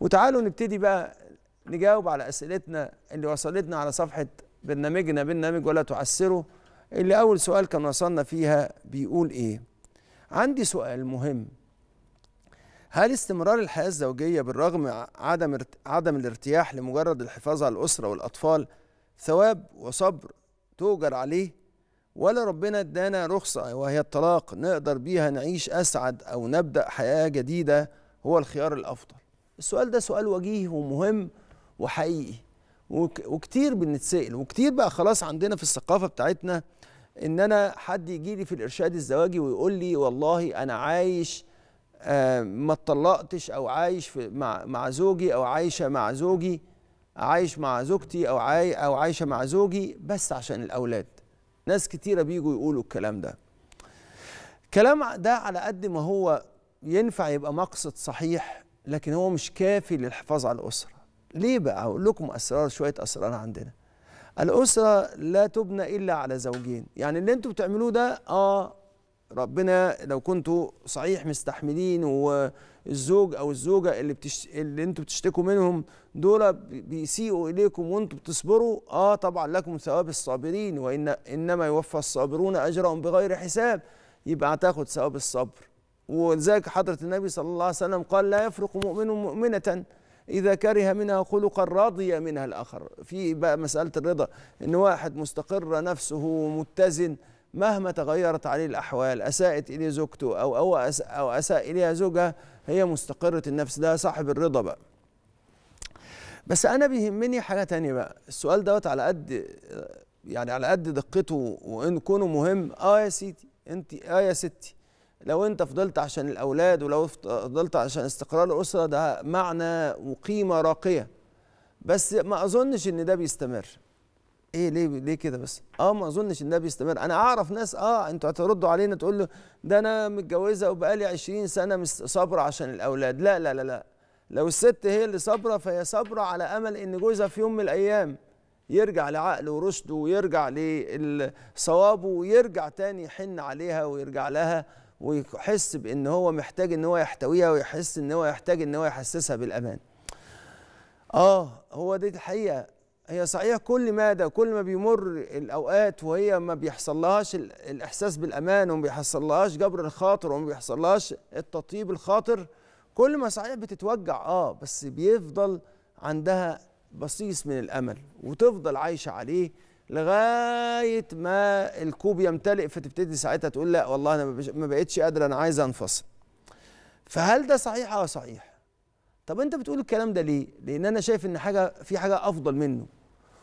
وتعالوا نبتدي بقى نجاوب على اسئلتنا اللي وصلتنا على صفحه برنامجنا برنامج ولا تعسره اللي اول سؤال كان وصلنا فيها بيقول ايه عندي سؤال مهم هل استمرار الحياة الزوجية بالرغم عدم عدم الارتياح لمجرد الحفاظ على الأسرة والأطفال ثواب وصبر توجر عليه ولا ربنا ادانا رخصة وهي الطلاق نقدر بيها نعيش أسعد أو نبدأ حياة جديدة هو الخيار الأفضل السؤال ده سؤال وجيه ومهم وحقيقي وكتير بنتسال وكتير بقى خلاص عندنا في الثقافه بتاعتنا ان انا حد يجي لي في الارشاد الزواجي ويقول لي والله انا عايش آه، ما اتطلقتش او عايش مع, مع زوجي او عايشه مع زوجي عايش مع زوجتي او عاي او عايشه مع زوجي بس عشان الاولاد ناس كتيره بيجوا يقولوا الكلام ده الكلام ده على قد ما هو ينفع يبقى مقصد صحيح لكن هو مش كافي للحفاظ على الأسرة ليه بقى أقول لكم أسرار شوية أسرار عندنا الأسرة لا تبنى إلا على زوجين يعني اللي انتم بتعملوه ده آه ربنا لو كنتوا صحيح مستحملين والزوج او الزوجه اللي بتش... اللي انتوا بتشتكوا منهم دول بيسيئوا اليكم وانتوا بتصبروا اه طبعا لكم ثواب الصابرين وان انما يوفى الصابرون اجرهم بغير حساب يبقى هتاخد ثواب الصبر ولذلك حضرة النبي صلى الله عليه وسلم قال لا يفرق مؤمن مؤمنة إذا كره منها خلقا رضي منها الآخر في بقى مسألة الرضا إن واحد مستقر نفسه ومتزن مهما تغيرت عليه الأحوال أساءت إليه زوجته أو أو أساء, أو أساء إليها زوجها هي مستقرة النفس ده صاحب الرضا بقى بس أنا بيهمني حاجة تانية بقى السؤال دوت على قد يعني على قد دقته وإن كونه مهم آه يا سيدي أنت آه يا ستي لو انت فضلت عشان الاولاد ولو فضلت عشان استقرار الاسره ده معنى وقيمه راقيه بس ما اظنش ان ده بيستمر ايه ليه ليه كده بس اه ما اظنش ان ده بيستمر انا اعرف ناس اه انتوا هتردوا علينا تقول له ده انا متجوزه وبقالي 20 سنه صابره عشان الاولاد لا لا لا لا لو الست هي اللي صابره فهي صابره على امل ان جوزها في يوم من الايام يرجع لعقله ورشده ويرجع لصوابه ويرجع تاني يحن عليها ويرجع لها ويحس بان هو محتاج ان هو يحتويها ويحس ان هو يحتاج ان هو يحسسها بالامان اه هو دي الحقيقه هي صحيح كل مادة كل ما بيمر الأوقات وهي ما بيحصلهاش الإحساس بالأمان وما بيحصلهاش جبر الخاطر وما بيحصلهاش التطيب الخاطر كل ما صحيح بتتوجع اه بس بيفضل عندها بصيص من الأمل وتفضل عايشة عليه لغايه ما الكوب يمتلئ فتبتدي ساعتها تقول لا والله انا ما بقتش قادر انا عايز انفصل فهل ده صحيح او آه، صحيح طب انت بتقول الكلام ده ليه لان انا شايف ان حاجه في حاجه افضل منه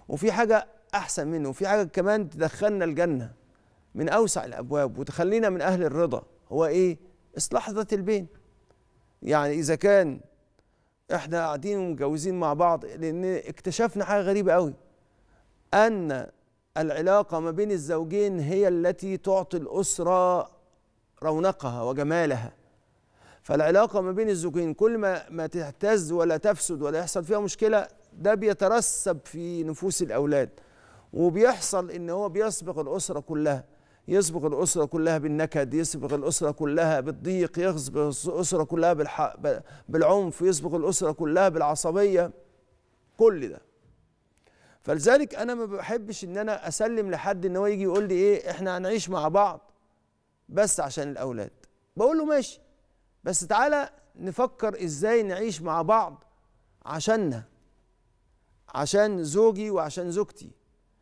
وفي حاجه احسن منه وفي حاجه كمان تدخلنا الجنه من اوسع الابواب وتخلينا من اهل الرضا هو ايه اصلاح ذات البين يعني اذا كان احنا قاعدين ومتجوزين مع بعض لان اكتشفنا حاجه غريبه قوي ان العلاقه ما بين الزوجين هي التي تعطي الاسره رونقها وجمالها فالعلاقه ما بين الزوجين كل ما ما تهتز ولا تفسد ولا يحصل فيها مشكله ده بيترسب في نفوس الاولاد وبيحصل ان هو بيسبق الاسره كلها يسبق الاسره كلها بالنكد يسبق الاسره كلها بالضيق يسبق الاسره كلها بالعنف يسبق الاسره كلها بالعصبيه كل ده فلذلك انا ما بحبش ان انا اسلم لحد ان هو يجي يقول لي ايه احنا هنعيش مع بعض بس عشان الاولاد بقول له ماشي بس تعالى نفكر ازاي نعيش مع بعض عشاننا عشان زوجي وعشان زوجتي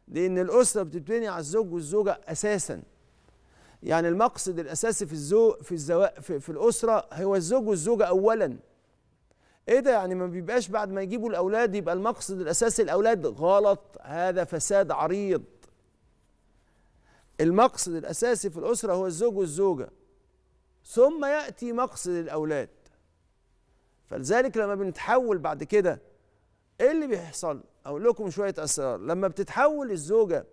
لان الاسره بتبتني على الزوج والزوجه اساسا يعني المقصد الاساسي في الزوج في الزواج في, في الاسره هو الزوج والزوجه اولا ايه ده يعني ما بيبقاش بعد ما يجيبوا الاولاد يبقى المقصد الاساسي الاولاد غلط هذا فساد عريض المقصد الاساسي في الاسره هو الزوج والزوجه ثم ياتي مقصد الاولاد فلذلك لما بنتحول بعد كده ايه اللي بيحصل اقول لكم شويه اسرار لما بتتحول الزوجه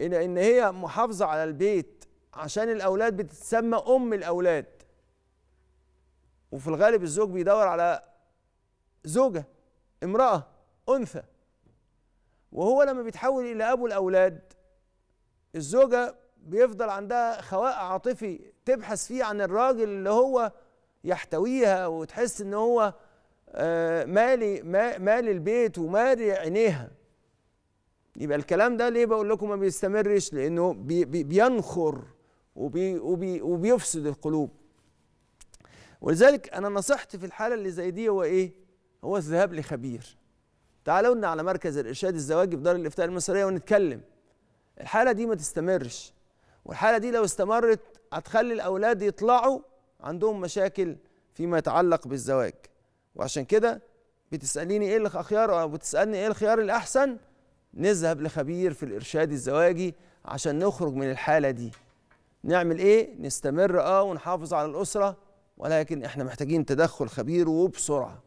الى ان هي محافظه على البيت عشان الاولاد بتتسمى ام الاولاد وفي الغالب الزوج بيدور على زوجة امرأة أنثى وهو لما بيتحول إلى أبو الأولاد الزوجة بيفضل عندها خواء عاطفي تبحث فيه عن الراجل اللي هو يحتويها وتحس ان هو آه، مالي مالي البيت ومالي عينيها يبقى الكلام ده ليه بقول لكم ما بيستمرش لانه بي بي بينخر وبي وبي وبيفسد القلوب ولذلك انا نصحت في الحاله اللي زي دي هو ايه هو الذهاب لخبير تعالوا لنا على مركز الارشاد الزواجي في دار الافتاء المصريه ونتكلم الحاله دي ما تستمرش والحاله دي لو استمرت هتخلي الاولاد يطلعوا عندهم مشاكل فيما يتعلق بالزواج وعشان كده بتساليني ايه الخيار او بتسالني ايه الخيار الاحسن نذهب لخبير في الارشاد الزواجي عشان نخرج من الحاله دي نعمل ايه نستمر اه ونحافظ على الاسره ولكن احنا محتاجين تدخل خبير وبسرعه